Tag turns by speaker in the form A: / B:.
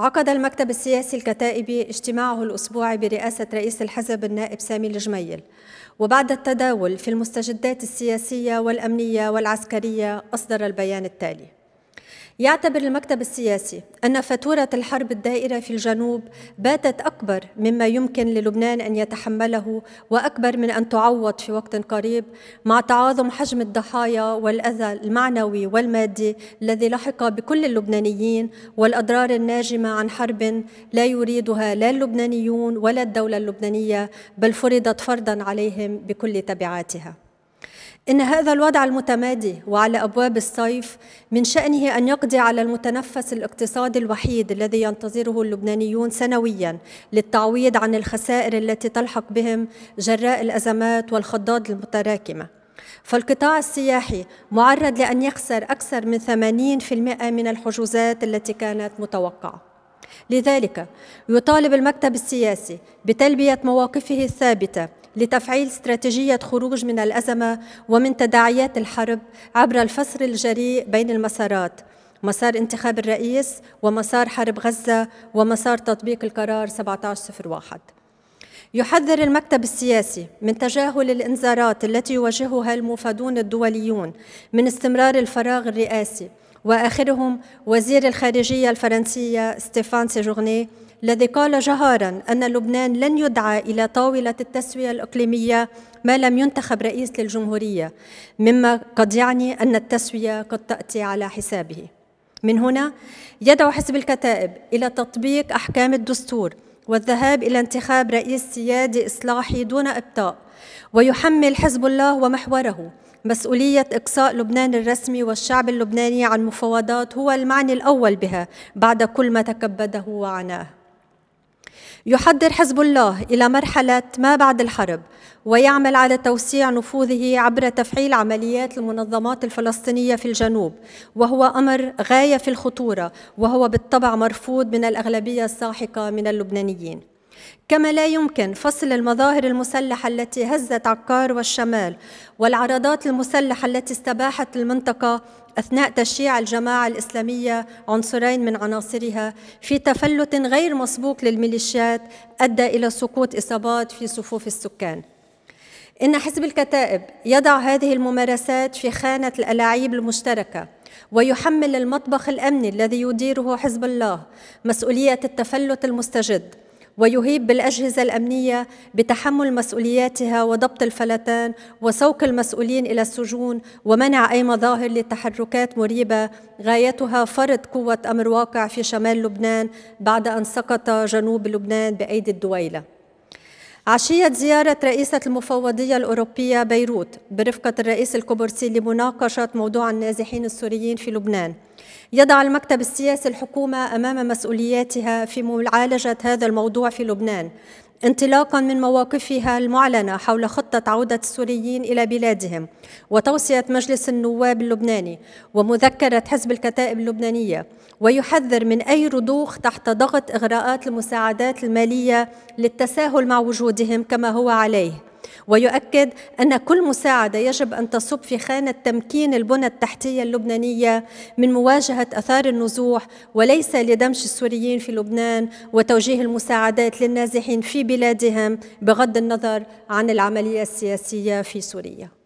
A: عقد المكتب السياسي الكتائبي اجتماعه الأسبوعي برئاسة رئيس الحزب النائب سامي الجميل وبعد التداول في المستجدات السياسية والأمنية والعسكرية أصدر البيان التالي يعتبر المكتب السياسي أن فاتورة الحرب الدائرة في الجنوب باتت أكبر مما يمكن للبنان أن يتحمله وأكبر من أن تعوض في وقت قريب مع تعاظم حجم الضحايا والأذى المعنوي والمادي الذي لحق بكل اللبنانيين والأضرار الناجمة عن حرب لا يريدها لا اللبنانيون ولا الدولة اللبنانية بل فرضت فرضا عليهم بكل تبعاتها إن هذا الوضع المتمادي وعلى أبواب الصيف من شأنه أن يقضي على المتنفس الاقتصادي الوحيد الذي ينتظره اللبنانيون سنويا للتعويض عن الخسائر التي تلحق بهم جراء الأزمات والخضاد المتراكمة فالقطاع السياحي معرض لأن يخسر أكثر من 80% من الحجوزات التي كانت متوقعة لذلك يطالب المكتب السياسي بتلبية مواقفه الثابتة لتفعيل استراتيجية خروج من الأزمة ومن تداعيات الحرب عبر الفصل الجريء بين المسارات مسار انتخاب الرئيس ومسار حرب غزة ومسار تطبيق القرار 1701 يحذر المكتب السياسي من تجاهل الانذارات التي يواجهها المفادون الدوليون من استمرار الفراغ الرئاسي واخرهم وزير الخارجيه الفرنسيه ستيفان سيجورني الذي قال جهارا ان لبنان لن يدعى الى طاوله التسويه الاقليميه ما لم ينتخب رئيس للجمهوريه مما قد يعني ان التسويه قد تاتي على حسابه من هنا يدعو حزب الكتائب الى تطبيق احكام الدستور والذهاب إلى انتخاب رئيس سيادي إصلاحي دون إبطاء ويحمل حزب الله ومحوره مسؤولية إقصاء لبنان الرسمي والشعب اللبناني عن مفاوضات هو المعني الأول بها بعد كل ما تكبده وعناه يحضر حزب الله إلى مرحلة ما بعد الحرب ويعمل على توسيع نفوذه عبر تفعيل عمليات المنظمات الفلسطينية في الجنوب وهو أمر غاية في الخطورة وهو بالطبع مرفوض من الأغلبية الساحقة من اللبنانيين كما لا يمكن فصل المظاهر المسلحة التي هزت عكار والشمال والعرضات المسلحة التي استباحت المنطقة أثناء تشييع الجماعة الإسلامية عنصرين من عناصرها في تفلت غير مسبوق للميليشيات أدى إلى سقوط إصابات في صفوف السكان إن حزب الكتائب يضع هذه الممارسات في خانة الألاعيب المشتركة ويحمل المطبخ الأمني الذي يديره حزب الله مسؤولية التفلت المستجد ويهيب بالاجهزه الامنيه بتحمل مسؤولياتها وضبط الفلتان وسوق المسؤولين الى السجون ومنع اي مظاهر لتحركات مريبه غايتها فرض قوه امر واقع في شمال لبنان بعد ان سقط جنوب لبنان بايدي الدويله عشية زيارة رئيسة المفوضية الأوروبية بيروت برفقة الرئيس الكوبرسي لمناقشة موضوع النازحين السوريين في لبنان يضع المكتب السياسي الحكومة أمام مسؤولياتها في معالجة هذا الموضوع في لبنان انطلاقا من مواقفها المعلنة حول خطة عودة السوريين إلى بلادهم وتوصية مجلس النواب اللبناني ومذكرة حزب الكتائب اللبنانية ويحذر من أي رضوخ تحت ضغط إغراءات المساعدات المالية للتساهل مع وجودهم كما هو عليه ويؤكد أن كل مساعدة يجب أن تصب في خانة تمكين البنى التحتية اللبنانية من مواجهة أثار النزوح وليس لدمج السوريين في لبنان وتوجيه المساعدات للنازحين في بلادهم بغض النظر عن العملية السياسية في سوريا